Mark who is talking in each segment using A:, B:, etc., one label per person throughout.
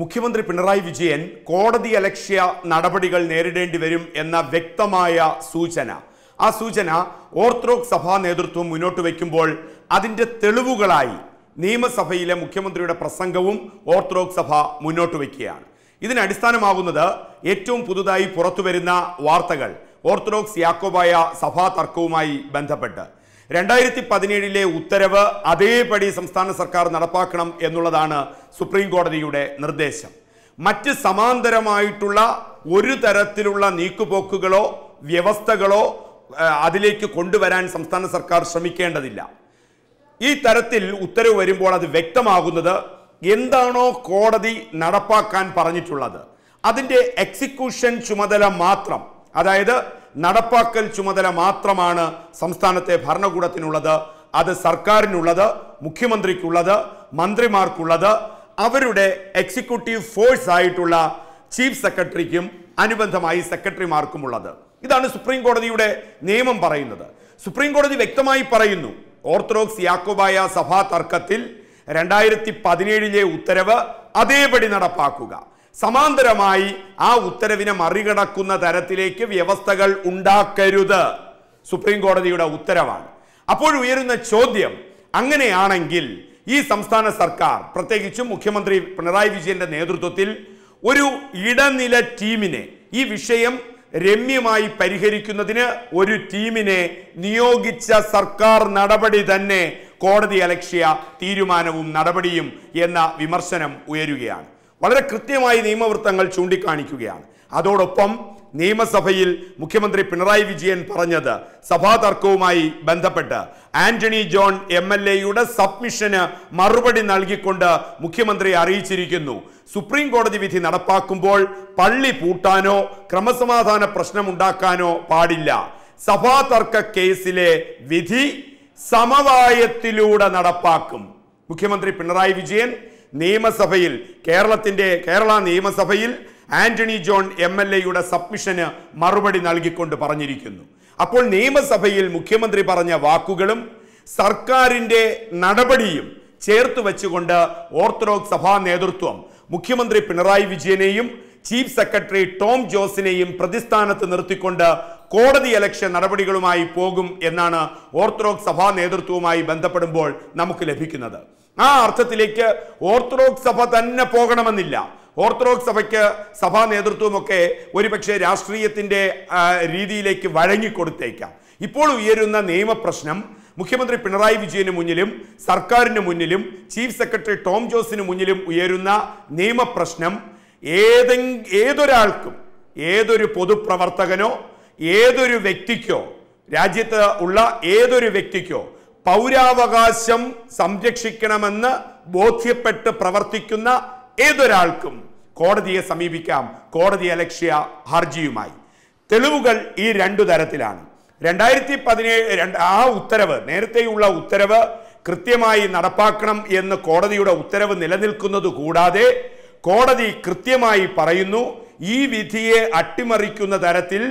A: മുഖ്യമന്ത്രി പിണറായി വിജയൻ കോടതിയലക്ഷ്യ നടപടികൾ നേരിടേണ്ടി വരും എന്ന വ്യക്തമായ സൂചന ആ സൂചന ഓർത്തഡോക്സ് സഭാ നേതൃത്വം മുന്നോട്ട് വയ്ക്കുമ്പോൾ അതിൻ്റെ തെളിവുകളായി നിയമസഭയിലെ മുഖ്യമന്ത്രിയുടെ പ്രസംഗവും ഓർത്തഡോക്സ് സഭ മുന്നോട്ട് വയ്ക്കുകയാണ് ഇതിനടിസ്ഥാനമാകുന്നത് ഏറ്റവും പുതുതായി പുറത്തുവരുന്ന വാർത്തകൾ ഓർത്തഡോക്സ് യാക്കോബായ സഭാ തർക്കവുമായി ബന്ധപ്പെട്ട് രണ്ടായിരത്തി പതിനേഴിലെ ഉത്തരവ് അതേപടി സംസ്ഥാന സർക്കാർ നടപ്പാക്കണം എന്നുള്ളതാണ് സുപ്രീം കോടതിയുടെ നിർദ്ദേശം മറ്റ് സമാന്തരമായിട്ടുള്ള ഒരു തരത്തിലുള്ള നീക്കുപോക്കുകളോ വ്യവസ്ഥകളോ അതിലേക്ക് കൊണ്ടുവരാൻ സംസ്ഥാന സർക്കാർ ശ്രമിക്കേണ്ടതില്ല ഈ തരത്തിൽ ഉത്തരവ് വരുമ്പോൾ അത് വ്യക്തമാകുന്നത് എന്താണോ കോടതി നടപ്പാക്കാൻ പറഞ്ഞിട്ടുള്ളത് അതിൻ്റെ എക്സിക്യൂഷൻ ചുമതല മാത്രം അതായത് നടപ്പാക്കൽ ചുമതല മാത്രമാണ് സംസ്ഥാനത്തെ ഭരണകൂടത്തിനുള്ളത് അത് സർക്കാരിനുള്ളത് മുഖ്യമന്ത്രിക്കുള്ളത് മന്ത്രിമാർക്കുള്ളത് അവരുടെ എക്സിക്യൂട്ടീവ് ഫോഴ്സ് ആയിട്ടുള്ള ചീഫ് സെക്രട്ടറിക്കും അനുബന്ധമായി സെക്രട്ടറിമാർക്കുമുള്ളത് ഇതാണ് സുപ്രീം കോടതിയുടെ നിയമം പറയുന്നത് സുപ്രീം കോടതി വ്യക്തമായി പറയുന്നു ഓർത്തഡോക്സ് യാക്കോബായ സഭാ തർക്കത്തിൽ രണ്ടായിരത്തി പതിനേഴിലെ ഉത്തരവ് അതേപടി നടപ്പാക്കുക സമാന്തരമായി ആ ഉത്തരവിനെ മറികടക്കുന്ന തരത്തിലേക്ക് വ്യവസ്ഥകൾ ഉണ്ടാക്കരുത് സുപ്രീം കോടതിയുടെ ഉത്തരവാണ് അപ്പോൾ ഉയരുന്ന ചോദ്യം അങ്ങനെയാണെങ്കിൽ ഈ സംസ്ഥാന സർക്കാർ പ്രത്യേകിച്ചും മുഖ്യമന്ത്രി പിണറായി വിജയന്റെ നേതൃത്വത്തിൽ ഒരു ഇടനില ടീമിനെ ഈ വിഷയം രമ്യമായി പരിഹരിക്കുന്നതിന് ഒരു ടീമിനെ നിയോഗിച്ച സർക്കാർ നടപടി തന്നെ കോടതി അലക്ഷ്യ തീരുമാനവും നടപടിയും എന്ന വിമർശനം ഉയരുകയാണ് വളരെ കൃത്യമായി നിയമവൃത്തങ്ങൾ ചൂണ്ടിക്കാണിക്കുകയാണ് അതോടൊപ്പം നിയമസഭയിൽ മുഖ്യമന്ത്രി പിണറായി വിജയൻ പറഞ്ഞത് സഭാ തർക്കവുമായി ബന്ധപ്പെട്ട് ആന്റണി ജോൺ എം എൽ എയുടെ സബ്മിഷന് മറുപടി നൽകിക്കൊണ്ട് മുഖ്യമന്ത്രി അറിയിച്ചിരിക്കുന്നു സുപ്രീം കോടതി വിധി നടപ്പാക്കുമ്പോൾ പള്ളി പൂട്ടാനോ ക്രമസമാധാന പ്രശ്നമുണ്ടാക്കാനോ പാടില്ല സഭാ തർക്ക കേസിലെ വിധി സമവായത്തിലൂടെ നടപ്പാക്കും മുഖ്യമന്ത്രി പിണറായി വിജയൻ നിയമസഭയിൽ കേരളത്തിൻ്റെ കേരള നിയമസഭയിൽ ആന്റണി ജോൺ എം എൽ എയുടെ സബ്മിഷന് മറുപടി നൽകിക്കൊണ്ട് പറഞ്ഞിരിക്കുന്നു അപ്പോൾ നിയമസഭയിൽ മുഖ്യമന്ത്രി പറഞ്ഞ വാക്കുകളും സർക്കാരിൻ്റെ നടപടിയും ചേർത്ത് വെച്ചുകൊണ്ട് ഓർത്തഡോക്സ് സഭാ നേതൃത്വം മുഖ്യമന്ത്രി പിണറായി വിജയനെയും ചീഫ് സെക്രട്ടറി ടോം ജോസിനെയും പ്രതിസ്ഥാനത്ത് നിർത്തിക്കൊണ്ട് കോടതി ഇലക്ഷൻ നടപടികളുമായി പോകും എന്നാണ് ഓർത്തഡോക്സ് സഭാ നേതൃത്വവുമായി ബന്ധപ്പെടുമ്പോൾ നമുക്ക് ലഭിക്കുന്നത് ആ അർത്ഥത്തിലേക്ക് ഓർത്തഡോക്സ് സഭ തന്നെ പോകണമെന്നില്ല ഓർത്തഡോക്സ് സഭയ്ക്ക് സഭാ നേതൃത്വമൊക്കെ ഒരുപക്ഷെ രാഷ്ട്രീയത്തിൻ്റെ രീതിയിലേക്ക് വഴങ്ങിക്കൊടുത്തേക്കാം ഇപ്പോൾ ഉയരുന്ന നിയമപ്രശ്നം മുഖ്യമന്ത്രി പിണറായി വിജയന് മുന്നിലും സർക്കാരിന് മുന്നിലും ചീഫ് സെക്രട്ടറി ടോം ജോസിന് മുന്നിലും ഉയരുന്ന നിയമപ്രശ്നം ഏതെ ഏതൊരാൾക്കും ഏതൊരു പൊതുപ്രവർത്തകനോ ഏതൊരു വ്യക്തിക്കോ രാജ്യത്ത് ഉള്ള ഏതൊരു വ്യക്തിക്കോ പൗരാവകാശം സംരക്ഷിക്കണമെന്ന് ബോധ്യപ്പെട്ട് പ്രവർത്തിക്കുന്ന ഏതൊരാൾക്കും കോടതിയെ സമീപിക്കാം കോടതി അലക്ഷ്യ ഹർജിയുമായി തെളിവുകൾ ഈ രണ്ടു തരത്തിലാണ് രണ്ടായിരത്തി പതിനേഴ് ആ ഉത്തരവ് നേരത്തെയുള്ള ഉത്തരവ് കൃത്യമായി നടപ്പാക്കണം എന്ന് കോടതിയുടെ ഉത്തരവ് നിലനിൽക്കുന്നത് കൂടാതെ കോടതി കൃത്യമായി പറയുന്നു ഈ വിധിയെ അട്ടിമറിക്കുന്ന തരത്തിൽ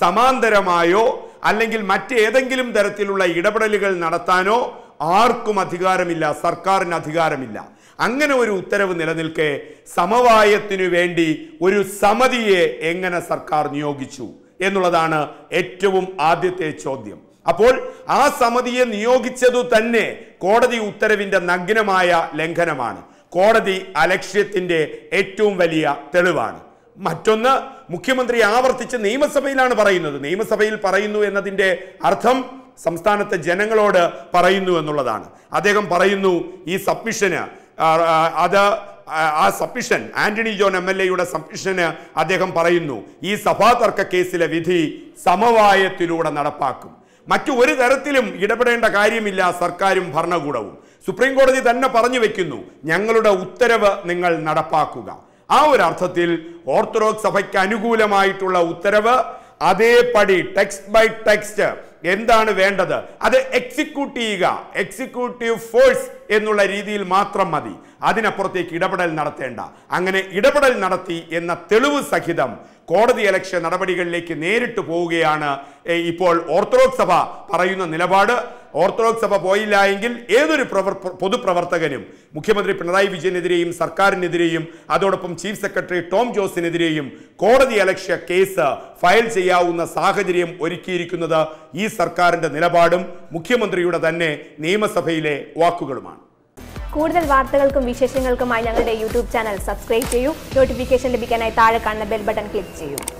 A: സമാന്തരമായോ അല്ലെങ്കിൽ മറ്റേതെങ്കിലും തരത്തിലുള്ള ഇടപെടലുകൾ നടത്താനോ ആർക്കും അധികാരമില്ല സർക്കാരിന് അധികാരമില്ല അങ്ങനെ ഒരു ഉത്തരവ് നിലനിൽക്കെ സമവായത്തിനു വേണ്ടി ഒരു സമിതിയെ എങ്ങനെ സർക്കാർ നിയോഗിച്ചു എന്നുള്ളതാണ് ഏറ്റവും ആദ്യത്തെ ചോദ്യം അപ്പോൾ ആ സമിതിയെ നിയോഗിച്ചതു തന്നെ കോടതി ഉത്തരവിന്റെ നഗ്നമായ ലംഘനമാണ് കോടതി അലക്ഷ്യത്തിന്റെ ഏറ്റവും വലിയ തെളിവാണ് മറ്റൊന്ന് മുഖ്യമന്ത്രി ആവർത്തിച്ച് നിയമസഭയിലാണ് പറയുന്നത് നിയമസഭയിൽ പറയുന്നു എന്നതിൻ്റെ അർത്ഥം സംസ്ഥാനത്തെ ജനങ്ങളോട് പറയുന്നു എന്നുള്ളതാണ് അദ്ദേഹം പറയുന്നു ഈ സബ്മിഷന് അത് ആ submission Antony John M L എയുടെ സബ്മിഷന് അദ്ദേഹം പറയുന്നു ഈ സഭാതർക്ക കേസിലെ വിധി സമവായത്തിലൂടെ നടപ്പാക്കും മറ്റു ഒരു തരത്തിലും ഇടപെടേണ്ട കാര്യമില്ല സർക്കാരും ഭരണകൂടവും സുപ്രീം കോടതി തന്നെ പറഞ്ഞു വെക്കുന്നു ഞങ്ങളുടെ ഉത്തരവ് നിങ്ങൾ നടപ്പാക്കുക ആ ഒരു അർത്ഥത്തിൽ ഓർത്തഡോക്സ് സഭയ്ക്ക് അനുകൂലമായിട്ടുള്ള ഉത്തരവ് അതേപടി ടെക്സ്റ്റ് ബൈ ടെക്സ്റ്റ് എന്താണ് വേണ്ടത് അത് എക്സിക്യൂട്ട് ചെയ്യുക എക്സിക്യൂട്ടീവ് ഫോഴ്സ് എന്നുള്ള രീതിയിൽ മാത്രം മതി അതിനപ്പുറത്തേക്ക് ഇടപെടൽ നടത്തേണ്ട അങ്ങനെ ഇടപെടൽ നടത്തി എന്ന തെളിവ് സഹിതം കോടതി ഇലക്ഷൻ നടപടികളിലേക്ക് നേരിട്ട് പോവുകയാണ് ഇപ്പോൾ ഓർത്തഡോക്സ് സഭ പറയുന്ന നിലപാട് ഓർത്തഡോക്സ് സഭ പോയില്ല എങ്കിൽ ഏതൊരു പ്രവർ പൊതുപ്രവർത്തകനും മുഖ്യമന്ത്രി പിണറായി വിജയനെതിരെയും സർക്കാരിനെതിരെയും അതോടൊപ്പം ചീഫ് സെക്രട്ടറി ടോം ജോസിനെതിരെയും കോടതി അലക്ഷ്യ കേസ് ഫയൽ ചെയ്യാവുന്ന സാഹചര്യം ഒരുക്കിയിരിക്കുന്നത് ഈ സർക്കാരിന്റെ നിലപാടും മുഖ്യമന്ത്രിയുടെ തന്നെ നിയമസഭയിലെ വാക്കുകളുമാണ് കൂടുതൽ വാർത്തകൾക്കും വിശേഷങ്ങൾക്കുമായി ഞങ്ങളുടെ യൂട്യൂബ് ചാനൽ സബ്സ്ക്രൈബ് ചെയ്യൂ നോട്ടിഫിക്കേഷൻ ലഭിക്കാനായി താഴെ കാണുന്ന ബെൽ ബട്ടൺ ക്ലിക്ക് ചെയ്യൂ